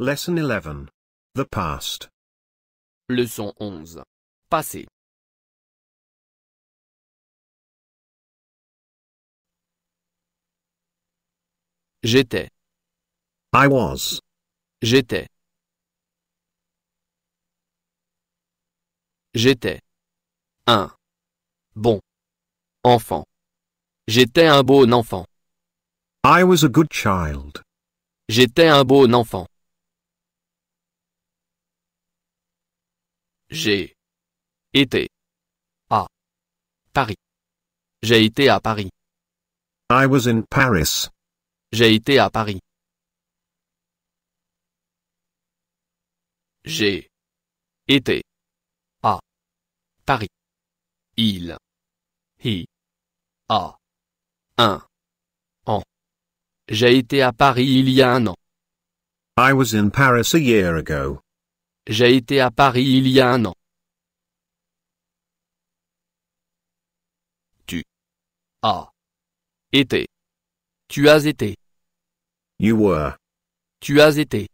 Lesson 11. The past. Leçon 11. Passé. J'étais. I was. J'étais. J'étais. Un. Bon. Enfant. J'étais un bon enfant. I was a good child. J'étais un bon enfant. J'ai été à Paris. J'ai été à Paris. I was in Paris. J'ai été à Paris. J'ai été à Paris. Il y a un an. J'ai été à Paris il y a un an. I was in Paris a year ago. J'ai été à Paris il y a un an. Tu. as Été. Tu as été. You were. Tu as été.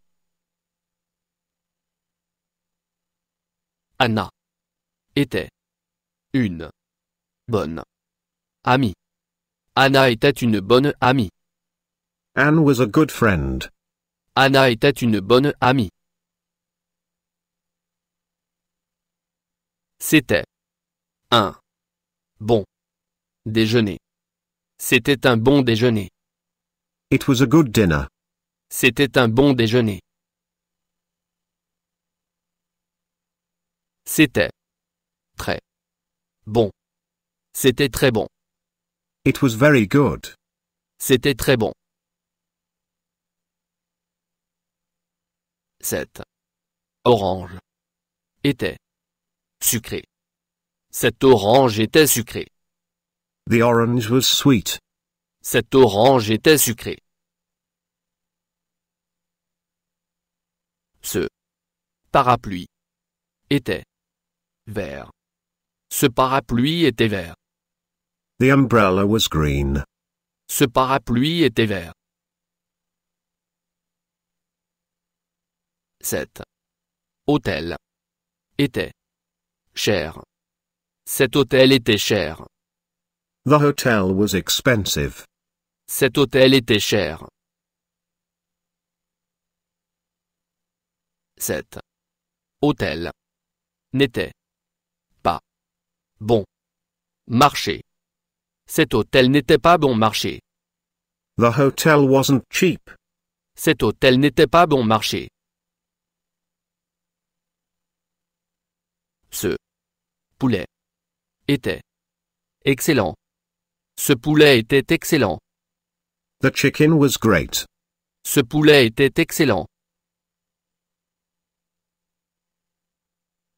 Anna. Était. Une. Bonne. Amie. Anna était une bonne amie. Anne was a good friend. Anna était une bonne amie. C'était un bon déjeuner. C'était un bon déjeuner. It was a good dinner. C'était un bon déjeuner. C'était très bon. C'était très bon. It was very good. C'était très bon. 7. Orange. Était. Sucré. Cette orange était sucrée. The orange was sweet. Cette orange était sucrée. Ce parapluie était vert. Ce parapluie était vert. The umbrella was green. Ce parapluie était vert. Cet hôtel était Cher. Cet hôtel était cher. The hotel was expensive. Cet hôtel était cher. Cet Hôtel. N'était. Pas. Bon. Marché. Cet hôtel n'était pas bon marché. The hotel wasn't cheap. Cet hôtel n'était pas bon marché. Ce poulet était excellent. Ce poulet était excellent. The chicken was great. Ce poulet était excellent.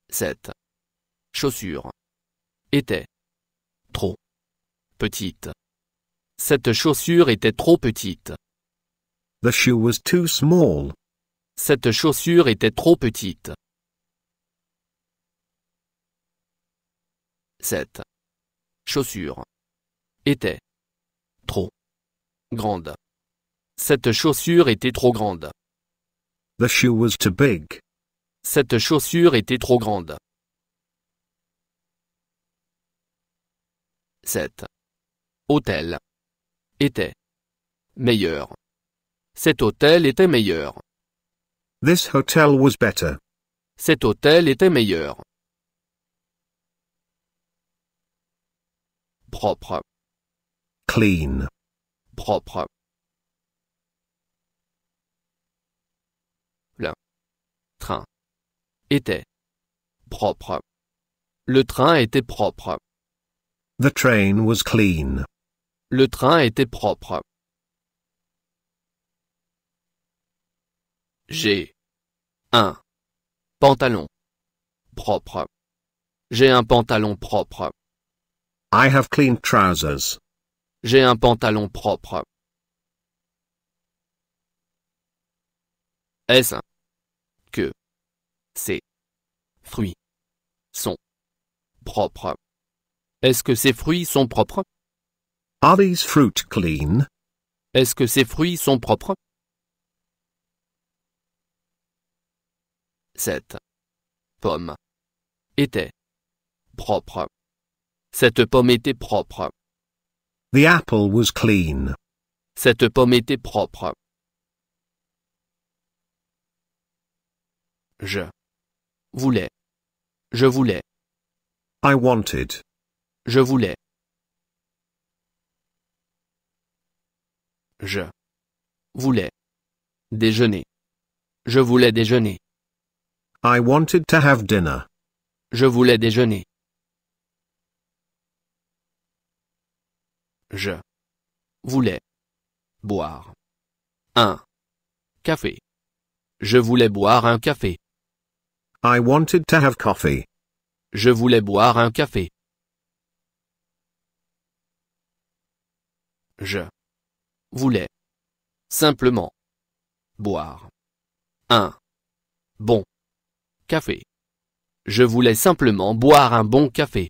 Cette Chaussure. Était. Trop. Petite. Cette chaussure était trop petite. The shoe was too small. Cette chaussure était trop petite. 7 chaussure était trop grande. Cette chaussure était trop grande. The shoe was too big. Cette chaussure était trop grande. 7 hôtel était meilleur. Cet hôtel était meilleur. This hotel was better. Cet hôtel était meilleur. propre clean propre le train était propre le train était propre the train was clean le train était propre j'ai un pantalon propre j'ai un pantalon propre I have clean trousers. J'ai un pantalon propre. Est-ce que ces fruits sont propres Est-ce que ces fruits sont propres Are these fruit clean Est-ce que ces fruits sont propres 7. Pomme était propre. Cette pomme était propre. The apple was clean. Cette pomme était propre. Je voulais. Je voulais. I wanted. Je voulais. Je voulais déjeuner. Je voulais déjeuner. I wanted to have dinner. Je voulais déjeuner. je voulais boire un café. Je voulais boire un café. I wanted to have coffee. Je voulais boire un café. Je voulais simplement boire un bon café. Je voulais simplement boire un bon café.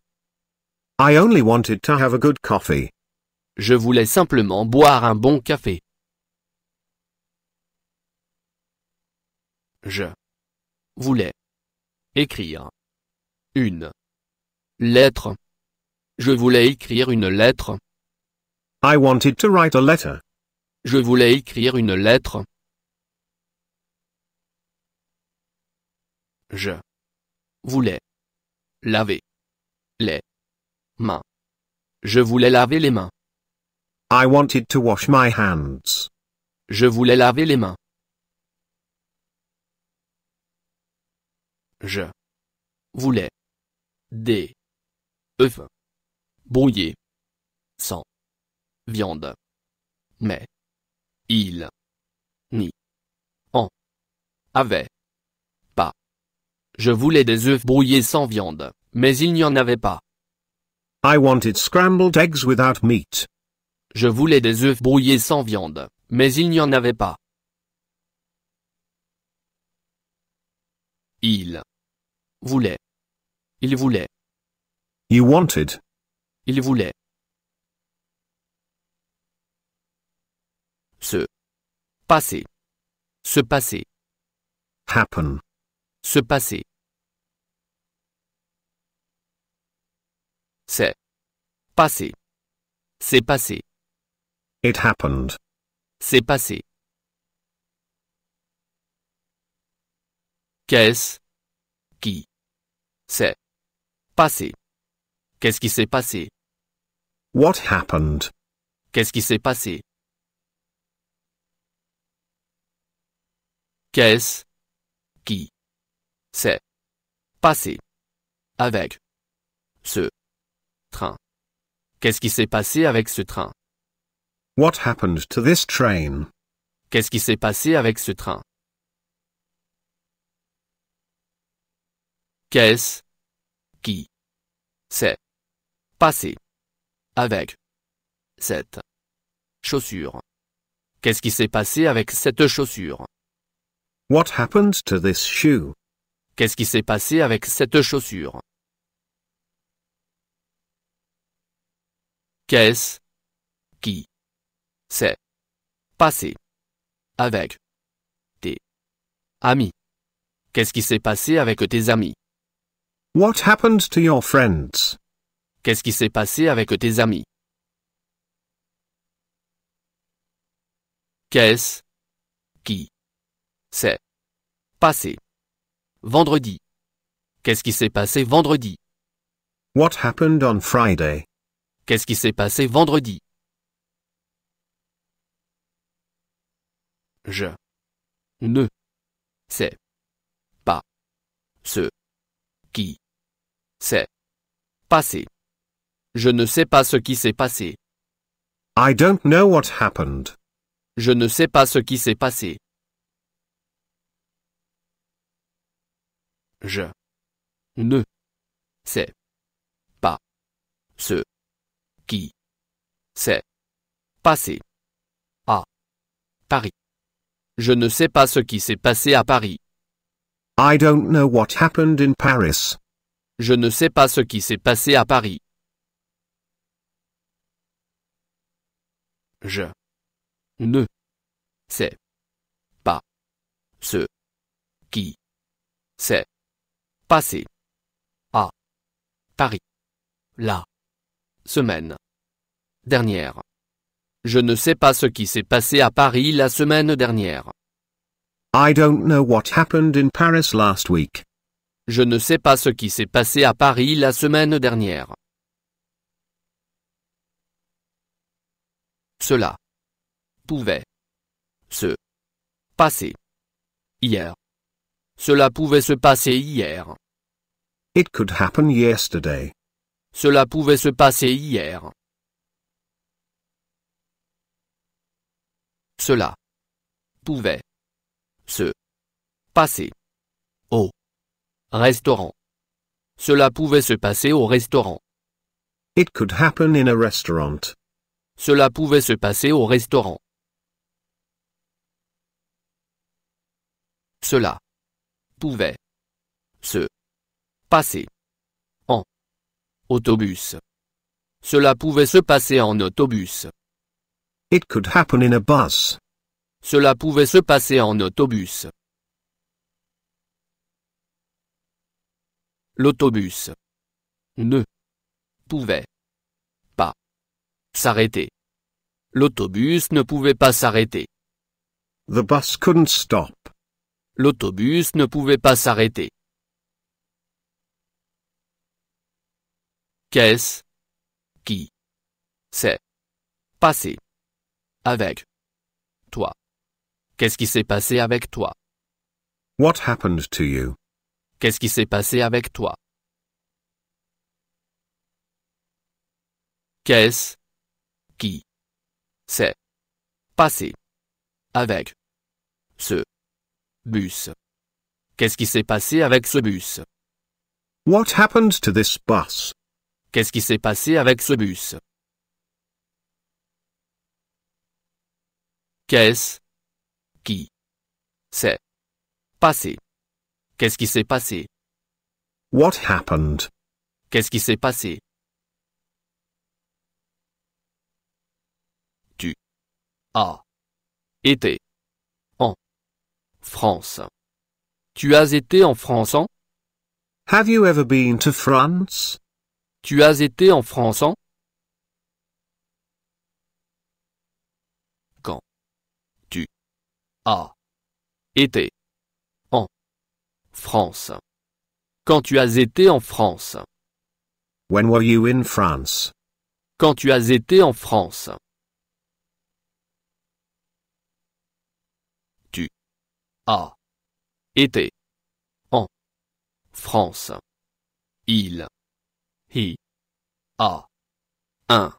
I only wanted to have a good coffee. Je voulais simplement boire un bon café. Je voulais écrire une lettre. Je voulais écrire une lettre. I wanted to write a letter. Je voulais écrire une lettre. Je voulais laver les mains. Je voulais laver les mains. I wanted to wash my hands. Je voulais laver les mains. Je voulais des œufs brouillés sans viande. Mais il n'y en avait pas. Je voulais des œufs brouillés sans viande, mais il n'y en avait pas. I wanted scrambled eggs without meat, je voulais des œufs brouillés sans viande, mais il n'y en avait pas. Il voulait. Il voulait. You wanted. Il voulait. Se passer. Se passer. Happen. Se passer. C'est passé. C'est passé. It happened. C'est passé. Qu'est-ce qui s'est passé? Qu'est-ce qui s'est passé? What happened? Qu'est-ce qui s'est passé? Qu'est-ce qui s'est passé avec ce train? Qu'est-ce qui s'est passé avec ce train? What happened to this train? Qu'est-ce qui s'est passé avec ce train? Qu'est-ce qui s'est passé avec cette chaussure? Qu'est-ce qui s'est passé avec cette chaussure? What happened to this shoe? Qu'est-ce qui s'est passé avec cette chaussure? Qu'est-ce qui c'est passé avec tes amis. Qu'est-ce qui s'est passé avec tes amis? What happened to your friends? Qu'est-ce qui s'est passé avec tes amis? Qu'est-ce qui s'est passé vendredi? Qu'est-ce qui s'est passé vendredi? What happened on Friday? Qu'est-ce qui s'est passé vendredi? Je ne sais pas ce qui s'est passé. Je ne sais pas ce qui s'est passé. I don't know what happened. Je ne sais pas ce qui s'est passé. Je ne sais pas ce qui s'est passé à Paris. Je ne sais pas ce qui s'est passé à Paris. I don't know what happened in Paris. Je ne sais pas ce qui s'est passé à Paris. Je ne sais pas ce qui s'est passé à Paris la semaine dernière. Je ne sais pas ce qui s'est passé à Paris la semaine dernière. I don't know what happened in Paris last week. Je ne sais pas ce qui s'est passé à Paris la semaine dernière. Cela pouvait se passer hier. Cela pouvait se passer hier. It could happen yesterday. Cela pouvait se passer hier. Cela pouvait se passer au restaurant. Cela pouvait se passer au restaurant. It could happen in a restaurant. Cela pouvait se passer au restaurant. Cela pouvait se passer en autobus. Cela pouvait se passer en autobus. It could happen in a bus. Cela pouvait se passer en autobus. L'autobus ne pouvait pas s'arrêter. L'autobus ne pouvait pas s'arrêter. The bus couldn't stop. L'autobus ne pouvait pas s'arrêter. Qu'est-ce qui s'est passé avec toi Qu'est-ce qui s'est passé avec toi What happened to you Qu'est-ce qui s'est passé avec toi Qu'est-ce qui s'est passé avec ce bus Qu'est-ce qui s'est passé avec ce bus What happened to this bus Qu'est-ce qui s'est passé avec ce bus Qu'est-ce qui s'est passé? Qu'est-ce qui s'est passé? What happened? Qu'est-ce qui s'est passé? Tu as été en France. Tu as été en France en? Have you ever been to France? Tu as été en France en? a été en France. Quand tu as été en France. When were you in France? Quand tu as été en France. Tu as été en France. Il He. a un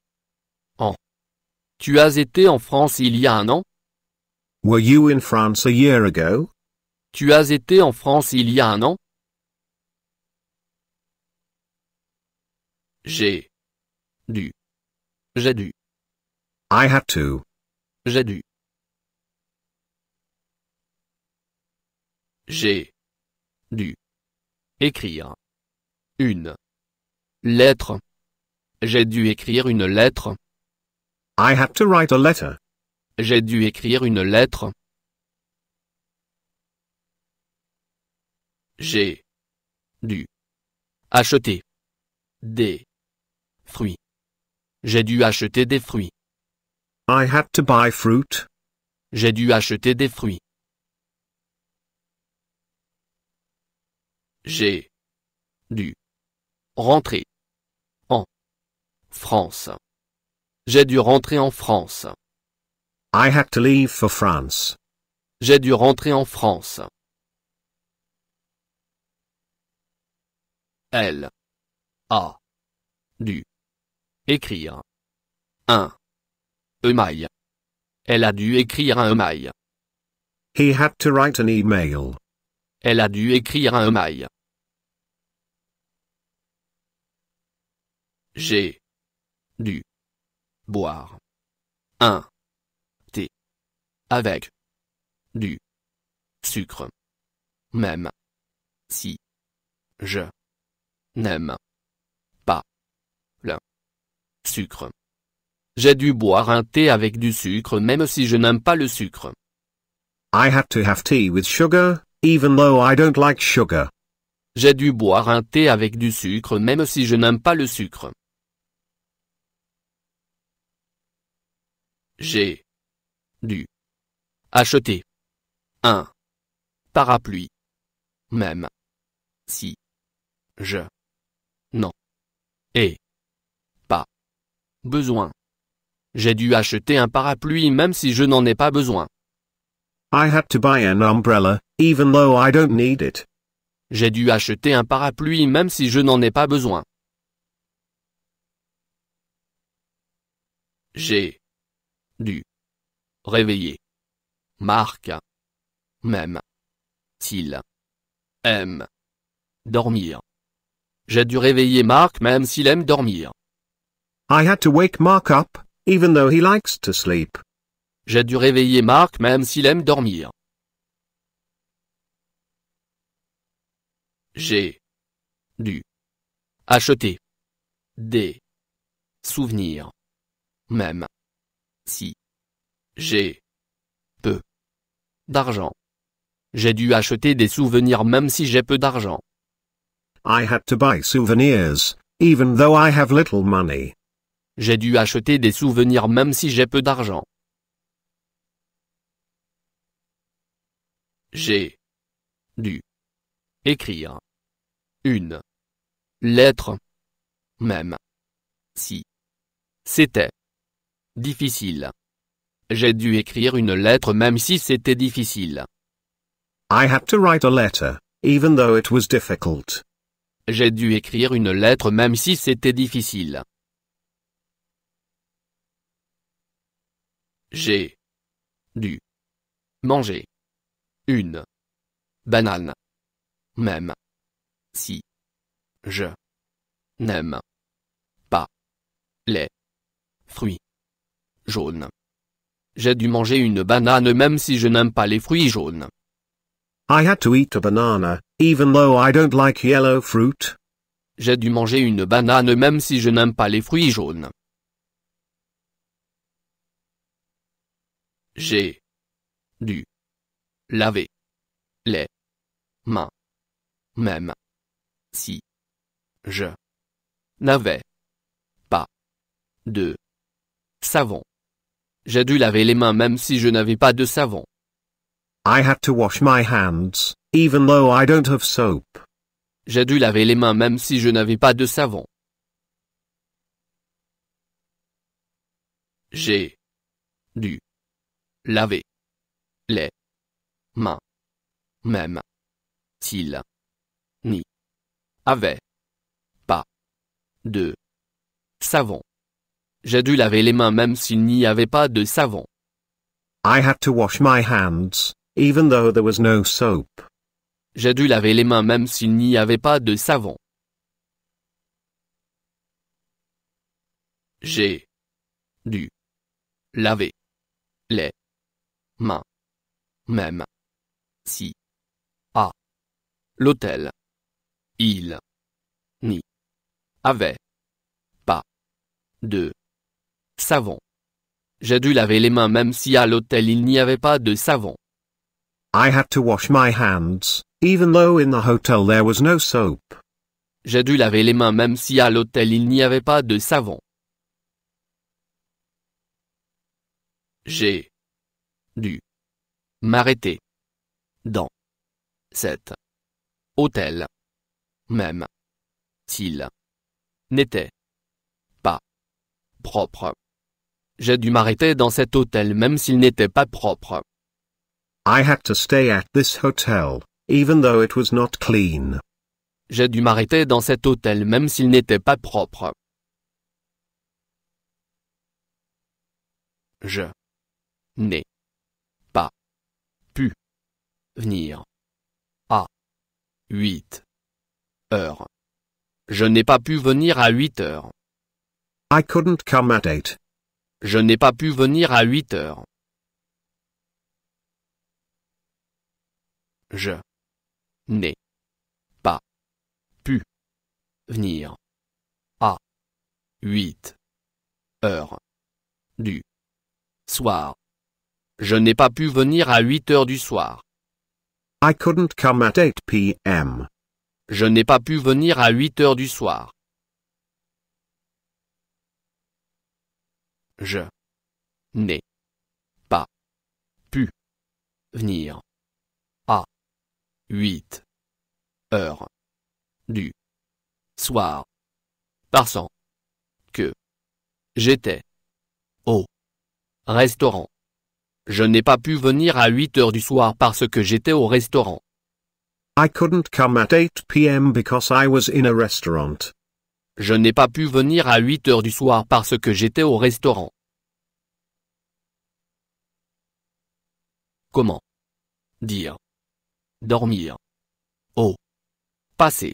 an. Tu as été en France il y a un an Were you in France a year ago? Tu as été en France il y a un an? J'ai dû. J'ai dû. I had to. J'ai dû. J'ai dû écrire une lettre. J'ai dû écrire une lettre. I had to write a letter. J'ai dû écrire une lettre. J'ai dû acheter des fruits. J'ai dû acheter des fruits. I had to buy fruit. J'ai dû acheter des fruits. J'ai dû rentrer en France. J'ai dû rentrer en France. I had to leave for France. J'ai dû rentrer en France. Elle a dû écrire un email. Elle a dû écrire un email. He had to write an email. Elle a dû écrire un email. J'ai dû boire un avec du sucre. Même si je n'aime pas le sucre. J'ai dû boire un thé avec du sucre même si je n'aime pas le sucre. I had to have tea with sugar, even though I don't like sugar. J'ai dû boire un thé avec du sucre même si je n'aime pas le sucre. J'ai dû Acheter. un Parapluie. Même. Si. Je. Non. Et. Pas. Besoin. J'ai dû acheter un parapluie même si je n'en ai pas besoin. I had to buy an umbrella, even though I don't need it. J'ai dû acheter un parapluie même si je n'en ai pas besoin. J'ai dû réveiller Marc. Même. S'il. Aime. Dormir. J'ai dû réveiller Marc même s'il aime dormir. I had to wake Mark up, even though he likes to sleep. J'ai dû réveiller Marc même s'il aime dormir. J'ai dû acheter des souvenirs. Même si j'ai d'argent. J'ai dû acheter des souvenirs même si j'ai peu d'argent. I had to buy souvenirs, even though I have little money. J'ai dû acheter des souvenirs même si j'ai peu d'argent. J'ai dû écrire une lettre même si c'était difficile. J'ai dû écrire une lettre même si c'était difficile. I had to write a letter, even though it was difficult. J'ai dû écrire une lettre même si c'était difficile. J'ai dû manger une banane. Même si je n'aime pas les fruits jaunes. J'ai dû manger une banane même si je n'aime pas les fruits jaunes. I had to eat a banana, even though I don't like yellow fruit. J'ai dû manger une banane même si je n'aime pas les fruits jaunes. J'ai dû laver les mains même si je n'avais pas de savon. J'ai dû laver les mains même si je n'avais pas de savon. I had to wash my hands, even though I don't have soap. J'ai dû laver les mains même si je n'avais pas de savon. J'ai dû laver les mains même s'il n'y avait pas de savon. J'ai dû laver les mains même s'il n'y avait pas de savon. I had to wash my hands, even though there was no soap. J'ai dû laver les mains même s'il n'y avait pas de savon. J'ai dû laver les mains même si à l'hôtel il n'y avait pas de savon. J'ai dû laver les mains même si à l'hôtel il n'y avait pas de savon. I had to wash my hands, even though in the hotel there was no soap. J'ai dû laver les mains même si à l'hôtel il n'y avait pas de savon. J'ai dû m'arrêter dans cet hôtel même s'il n'était pas propre. J'ai dû m'arrêter dans cet hôtel même s'il n'était pas propre. I had to stay at this hotel, even though it was not clean. J'ai dû m'arrêter dans cet hôtel même s'il n'était pas propre. Je n'ai pas pu venir à 8 heures. Je n'ai pas pu venir à 8 heures. I couldn't come at 8 je n'ai pas pu venir à 8 heures. Je n'ai pas pu venir à 8 heures du soir. Je n'ai pas pu venir à 8 heures du soir. I couldn't come at 8 p.m. Je n'ai pas pu venir à 8 heures du soir. Je n'ai pas pu venir à 8 heures du soir parce que j'étais au restaurant. Je n'ai pas pu venir à 8 heures du soir parce que j'étais au restaurant. I couldn't come at 8 p.m. because I was in a restaurant. Je n'ai pas pu venir à 8 heures du soir parce que j'étais au restaurant. Comment Dire. Dormir. Au. Passé.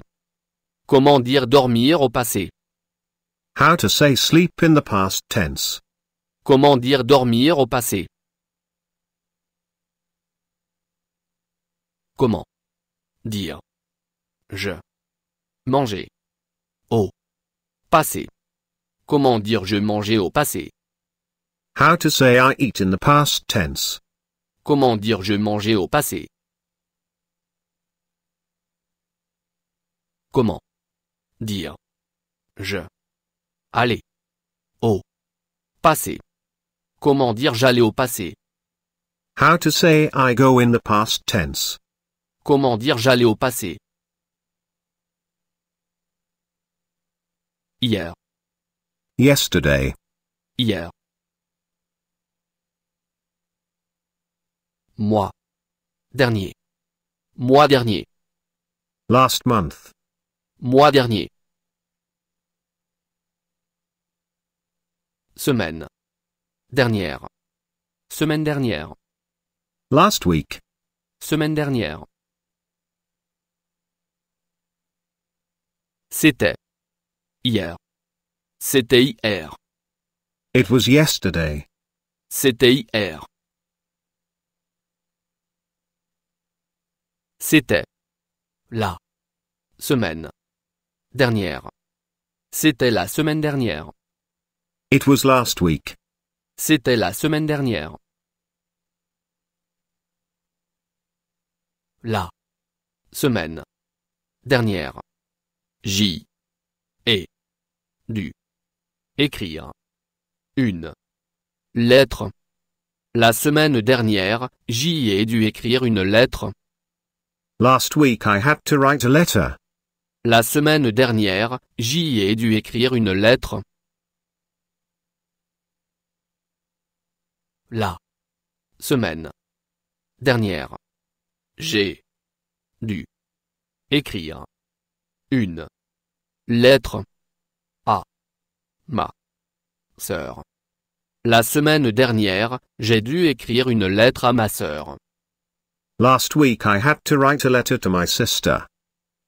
Comment dire dormir au passé How to say sleep in the past tense. Comment dire dormir au passé Comment dire je manger au Passé. Comment dire je mangeais au passé? How to say I eat in the past tense. Comment dire je mangeais au passé? Comment dire je aller au passé? Comment dire j'allais au passé? How to say I go in the past tense. Comment dire j'allais au passé? Hier. Yesterday. Hier. Moi. Dernier. Mois dernier. Last month. Mois dernier. Semaine. Dernière. Semaine dernière. Last week. Semaine dernière. C'était hier. C'était hier. It was yesterday. C'était hier. C'était la semaine dernière. C'était la semaine dernière. It was last week. C'était la semaine dernière. La semaine dernière. J et du écrire une lettre. La semaine dernière, j'y ai dû écrire une lettre. Last week I had to write a letter. La semaine dernière, j'y ai dû écrire une lettre. La semaine dernière, j'ai dû écrire une Lettre à ma sœur. La semaine dernière, j'ai dû écrire une lettre à ma sœur. Last week I had to write a letter to my sister.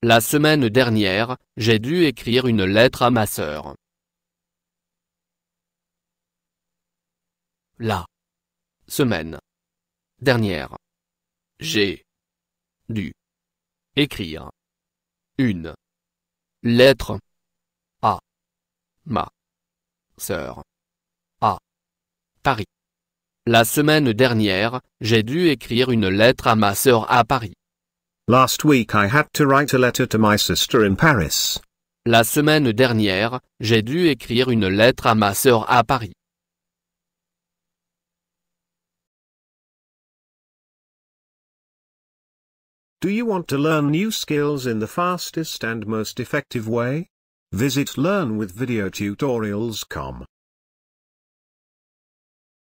La semaine dernière, j'ai dû écrire une lettre à ma sœur. La semaine dernière, j'ai dû écrire une Lettre A. Ma sœur. A. Paris. La semaine dernière, j'ai dû écrire une lettre à ma sœur à Paris. Last week I had to write a letter to my sister in Paris. La semaine dernière, j'ai dû écrire une lettre à ma sœur à Paris. Do you want to learn new skills in the fastest and most effective way? Visit learnwithvideotutorials.com.